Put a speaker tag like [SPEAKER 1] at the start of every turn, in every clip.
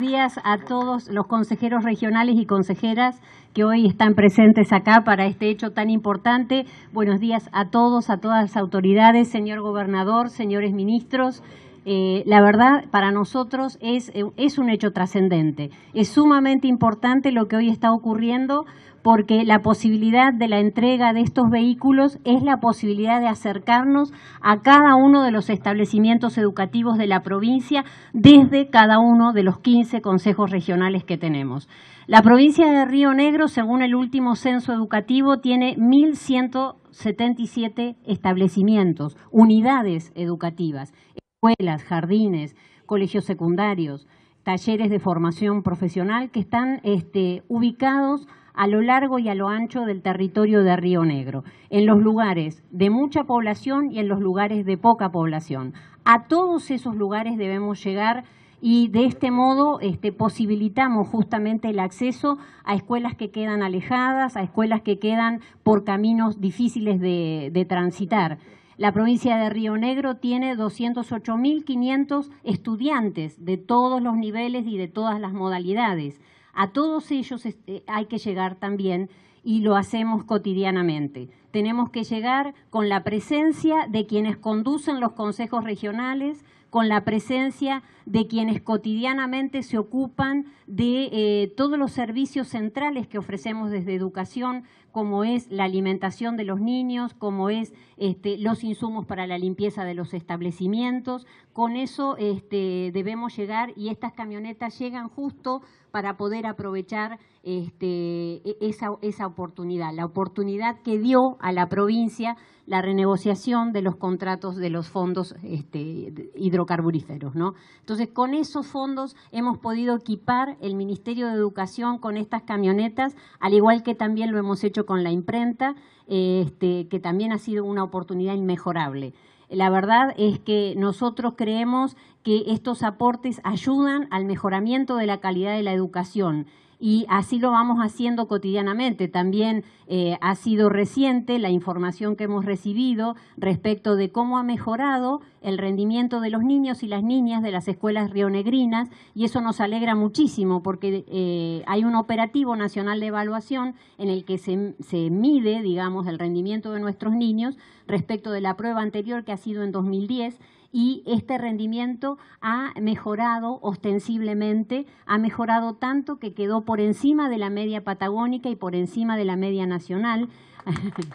[SPEAKER 1] Buenos días a todos los consejeros regionales y consejeras que hoy están presentes acá para este hecho tan importante. Buenos días a todos, a todas las autoridades, señor gobernador, señores ministros. Eh, la verdad para nosotros es, eh, es un hecho trascendente. Es sumamente importante lo que hoy está ocurriendo porque la posibilidad de la entrega de estos vehículos es la posibilidad de acercarnos a cada uno de los establecimientos educativos de la provincia desde cada uno de los 15 consejos regionales que tenemos.
[SPEAKER 2] La provincia
[SPEAKER 1] de Río Negro, según el último censo educativo, tiene 1.177 establecimientos, unidades educativas escuelas, jardines, colegios secundarios, talleres de formación profesional que están este, ubicados a lo largo y a lo ancho del territorio de Río Negro, en los lugares de mucha población y en los lugares de poca población. A todos esos lugares debemos llegar y de este modo este, posibilitamos justamente el acceso a escuelas que quedan alejadas, a escuelas que quedan por caminos difíciles de transitar. La provincia de Río Negro tiene 208.500 estudiantes de todos los niveles y de todas las modalidades. A todos ellos este, hay que llegar también y lo hacemos cotidianamente. Tenemos que llegar con la presencia de quienes conducen los consejos regionales, con la presencia de quienes cotidianamente se ocupan de eh, todos los servicios centrales que ofrecemos desde educación, como es la alimentación de los niños, como es este, los insumos para la limpieza de los establecimientos. Con eso este, debemos llegar y estas camionetas llegan justo para poder aprovechar este, e-, esa oportunidad, la oportunidad que dio a la provincia la renegociación de los contratos de los fondos este, hidrocarburíferos. ¿no? Entonces, con esos fondos hemos podido equipar el Ministerio de Educación con estas camionetas, al igual que también lo hemos hecho con la imprenta, este, que también ha sido una oportunidad inmejorable. La verdad es que nosotros creemos que estos aportes ayudan al mejoramiento de la calidad de la educación y así lo vamos haciendo cotidianamente. También eh, ha sido reciente la información que hemos recibido respecto de cómo ha mejorado el rendimiento de los niños y las niñas de las escuelas rionegrinas y eso nos alegra muchísimo porque eh, hay un operativo nacional de evaluación en el que se, se mide, digamos, el rendimiento de nuestros niños respecto de la prueba anterior que ha sido en 2010 y este rendimiento ha mejorado ostensiblemente, ha mejorado tanto que quedó por encima de la media patagónica y por encima de la media nacional.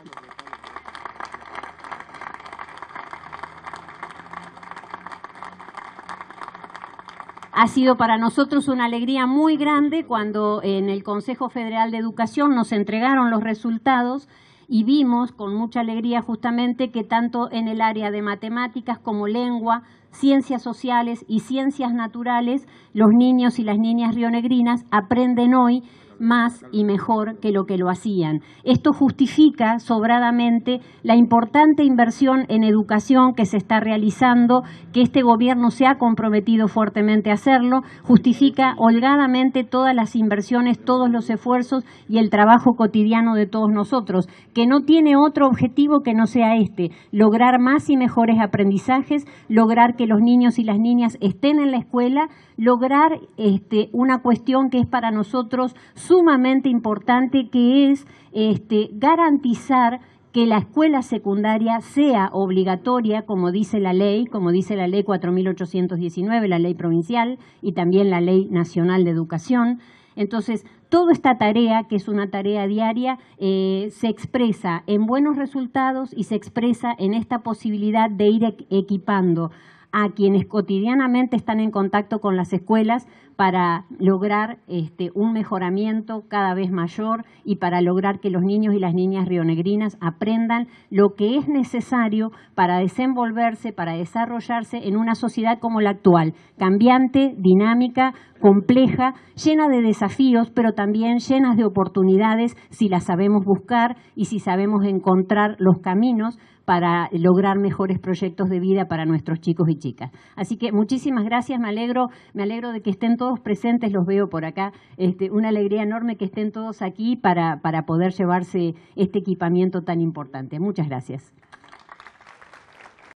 [SPEAKER 1] ha sido para nosotros una alegría muy grande cuando en el Consejo Federal de Educación nos entregaron los resultados y vimos con mucha alegría justamente que tanto en el área de matemáticas como lengua, ciencias sociales y ciencias naturales, los niños y las niñas rionegrinas aprenden hoy más y mejor que lo que lo hacían. Esto justifica sobradamente la importante inversión en educación que se está realizando, que este gobierno se ha comprometido fuertemente a hacerlo, justifica holgadamente todas las inversiones, todos los esfuerzos y el trabajo cotidiano de todos nosotros, que no tiene otro objetivo que no sea este, lograr más y mejores aprendizajes, lograr que los niños y las niñas estén en la escuela, lograr este, una cuestión que es para nosotros sumamente importante que es este, garantizar que la escuela secundaria sea obligatoria, como dice la ley, como dice la ley 4819, la ley provincial y también la ley nacional de educación. Entonces, toda esta tarea, que es una tarea diaria, eh, se expresa en buenos resultados y se expresa en esta posibilidad de ir equipando a quienes cotidianamente están en contacto con las escuelas para lograr este, un mejoramiento cada vez mayor y para lograr que los niños y las niñas rionegrinas aprendan lo que es necesario para desenvolverse, para desarrollarse en una sociedad como la actual, cambiante, dinámica, compleja, llena de desafíos, pero también llenas de oportunidades si las sabemos buscar y si sabemos encontrar los caminos para lograr mejores proyectos de vida para nuestros chicos y chicas. Así que muchísimas gracias, me alegro, me alegro de que estén todos todos presentes, los veo por acá. Este, una alegría enorme que estén todos aquí para, para poder llevarse este equipamiento tan importante. Muchas gracias.